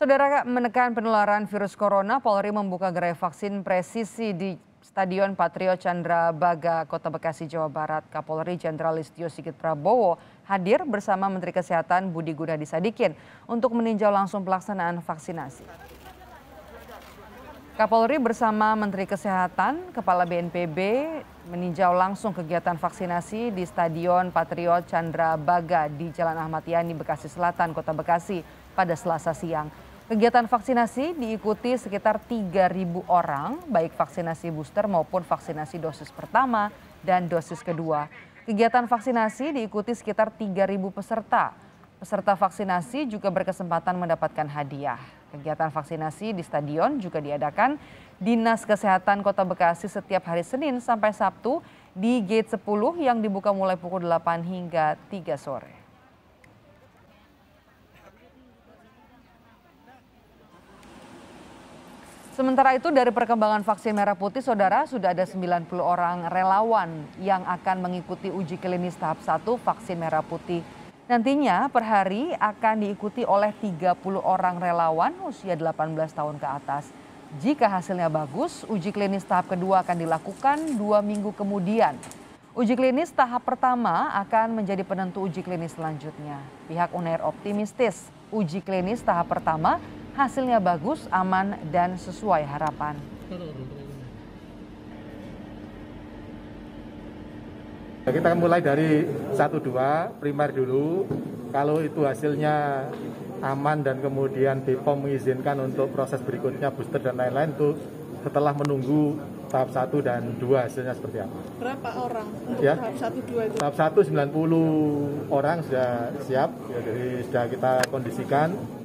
Saudara menekan penularan virus corona, Polri membuka gerai vaksin presisi di Stadion Patriot Chandra Baga, Kota Bekasi, Jawa Barat. Kapolri Jenderal Listio Sigit Prabowo hadir bersama Menteri Kesehatan Budi Gunadi Sadikin untuk meninjau langsung pelaksanaan vaksinasi. Kapolri bersama Menteri Kesehatan, Kepala BNPB meninjau langsung kegiatan vaksinasi di Stadion Patriot Chandra Baga di Jalan Ahmad Yani, Bekasi Selatan, Kota Bekasi pada Selasa siang. Kegiatan vaksinasi diikuti sekitar 3.000 orang, baik vaksinasi booster maupun vaksinasi dosis pertama dan dosis kedua. Kegiatan vaksinasi diikuti sekitar 3.000 peserta. Peserta vaksinasi juga berkesempatan mendapatkan hadiah. Kegiatan vaksinasi di stadion juga diadakan Dinas Kesehatan Kota Bekasi setiap hari Senin sampai Sabtu di Gate 10 yang dibuka mulai pukul 8 hingga 3 sore. Sementara itu dari perkembangan vaksin merah putih, saudara, sudah ada 90 orang relawan yang akan mengikuti uji klinis tahap 1 vaksin merah putih. Nantinya per hari akan diikuti oleh 30 orang relawan usia 18 tahun ke atas. Jika hasilnya bagus, uji klinis tahap kedua akan dilakukan dua minggu kemudian. Uji klinis tahap pertama akan menjadi penentu uji klinis selanjutnya. Pihak UNER optimistis uji klinis tahap pertama hasilnya bagus, aman, dan sesuai harapan. Ya, kita mulai dari 1-2 primer dulu, kalau itu hasilnya aman dan kemudian BPOM mengizinkan untuk proses berikutnya booster dan lain-lain itu setelah menunggu tahap 1 dan 2 hasilnya seperti apa. Berapa orang untuk ya? tahap 1 2 itu? Tahap 1 90 orang sudah siap ya, jadi sudah kita kondisikan